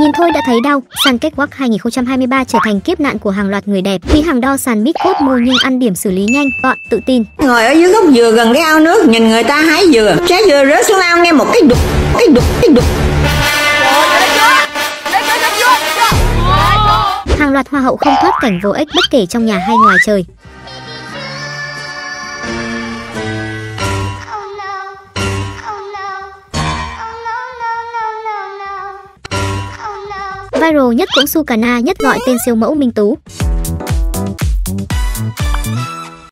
Nhìn thôi đã thấy đau, sàn kết Catwalk 2023 trở thành kiếp nạn của hàng loạt người đẹp khi hàng đo sàn mít cốt mô nhưng ăn điểm xử lý nhanh, gọn, tự tin. Ngồi ở dưới gốc dừa gần cái ao nước, nhìn người ta hái dừa, trái dừa rớt xuống ao nghe một cái đục, cái đục, cái đục. Hàng loạt hoa hậu không thoát cảnh vô ích bất kể trong nhà hay ngoài trời, Viral nhất cũng Sukana nhất gọi tên siêu mẫu Minh Tú.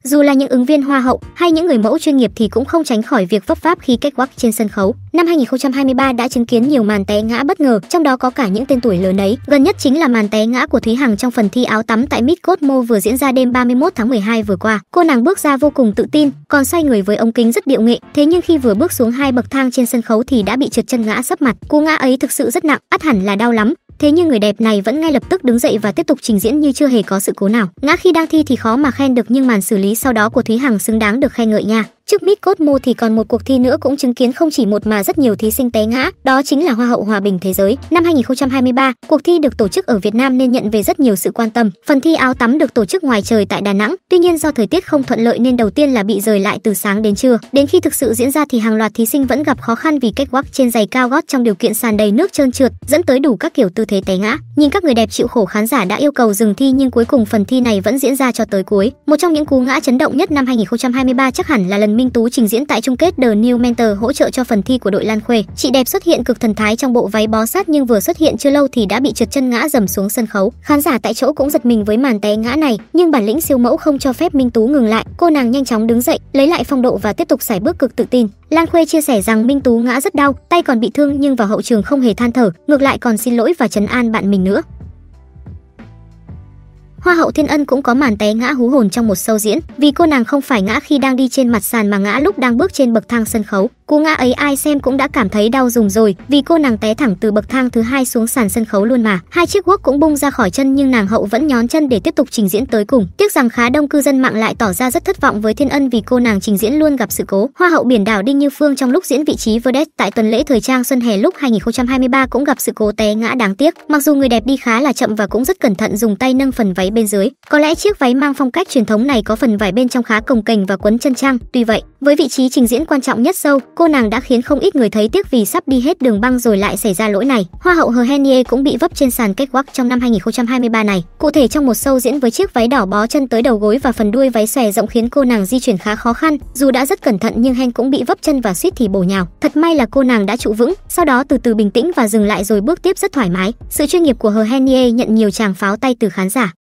Dù là những ứng viên hoa hậu hay những người mẫu chuyên nghiệp thì cũng không tránh khỏi việc vấp pháp khi kết quắc trên sân khấu. Năm 2023 đã chứng kiến nhiều màn té ngã bất ngờ, trong đó có cả những tên tuổi lớn ấy. Gần nhất chính là màn té ngã của Thúy Hằng trong phần thi áo tắm tại Miss Cosmo vừa diễn ra đêm 31 tháng 12 vừa qua. Cô nàng bước ra vô cùng tự tin, còn xoay người với ống kính rất điệu nghệ. Thế nhưng khi vừa bước xuống hai bậc thang trên sân khấu thì đã bị trượt chân ngã sấp mặt. Cú ngã ấy thực sự rất nặng, ắt hẳn là đau lắm. Thế nhưng người đẹp này vẫn ngay lập tức đứng dậy và tiếp tục trình diễn như chưa hề có sự cố nào. Ngã khi đang thi thì khó mà khen được nhưng màn xử lý sau đó của Thúy Hằng xứng đáng được khen ngợi nha. Trước Miss Cosmo thì còn một cuộc thi nữa cũng chứng kiến không chỉ một mà rất nhiều thí sinh té ngã, đó chính là Hoa hậu Hòa bình thế giới. Năm 2023, cuộc thi được tổ chức ở Việt Nam nên nhận về rất nhiều sự quan tâm. Phần thi áo tắm được tổ chức ngoài trời tại Đà Nẵng, tuy nhiên do thời tiết không thuận lợi nên đầu tiên là bị rời lại từ sáng đến trưa. Đến khi thực sự diễn ra thì hàng loạt thí sinh vẫn gặp khó khăn vì cách walk trên giày cao gót trong điều kiện sàn đầy nước trơn trượt, dẫn tới đủ các kiểu tư thế té ngã. Nhìn các người đẹp chịu khổ khán giả đã yêu cầu dừng thi nhưng cuối cùng phần thi này vẫn diễn ra cho tới cuối. Một trong những cú ngã chấn động nhất năm 2023 chắc hẳn là lần Minh Tú trình diễn tại chung kết The New Mentor hỗ trợ cho phần thi của đội Lan Khuê. Chị đẹp xuất hiện cực thần thái trong bộ váy bó sát nhưng vừa xuất hiện chưa lâu thì đã bị trượt chân ngã dầm xuống sân khấu. Khán giả tại chỗ cũng giật mình với màn té ngã này, nhưng bản lĩnh siêu mẫu không cho phép Minh Tú ngừng lại. Cô nàng nhanh chóng đứng dậy, lấy lại phong độ và tiếp tục sải bước cực tự tin. Lan Khuê chia sẻ rằng Minh Tú ngã rất đau, tay còn bị thương nhưng vào hậu trường không hề than thở, ngược lại còn xin lỗi và trấn an bạn mình nữa. Hoa hậu Thiên Ân cũng có màn té ngã hú hồn trong một show diễn, vì cô nàng không phải ngã khi đang đi trên mặt sàn mà ngã lúc đang bước trên bậc thang sân khấu. Cú ngã ấy ai xem cũng đã cảm thấy đau dùng rồi, vì cô nàng té thẳng từ bậc thang thứ hai xuống sàn sân khấu luôn mà. Hai chiếc guốc cũng bung ra khỏi chân nhưng nàng hậu vẫn nhón chân để tiếp tục trình diễn tới cùng. Tiếc rằng khá đông cư dân mạng lại tỏ ra rất thất vọng với Thiên Ân vì cô nàng trình diễn luôn gặp sự cố. Hoa hậu biển đảo Đinh Như Phương trong lúc diễn vị trí vedette tại tuần lễ thời trang xuân hè lúc 2023 cũng gặp sự cố té ngã đáng tiếc. Mặc dù người đẹp đi khá là chậm và cũng rất cẩn thận dùng tay nâng phần váy bên dưới, có lẽ chiếc váy mang phong cách truyền thống này có phần vải bên trong khá cồng kềnh và quấn chân trang. Tuy vậy, với vị trí trình diễn quan trọng nhất sâu, cô nàng đã khiến không ít người thấy tiếc vì sắp đi hết đường băng rồi lại xảy ra lỗi này. Hoa hậu Hờ Henie cũng bị vấp trên sàn catwalk trong năm 2023 này. Cụ thể trong một show diễn với chiếc váy đỏ bó chân tới đầu gối và phần đuôi váy xòe rộng khiến cô nàng di chuyển khá khó khăn. Dù đã rất cẩn thận nhưng Hen cũng bị vấp chân và suýt thì bổ nhào. Thật may là cô nàng đã trụ vững, sau đó từ từ bình tĩnh và dừng lại rồi bước tiếp rất thoải mái. Sự chuyên nghiệp của Hờ Henie nhận nhiều tràng pháo tay từ khán giả.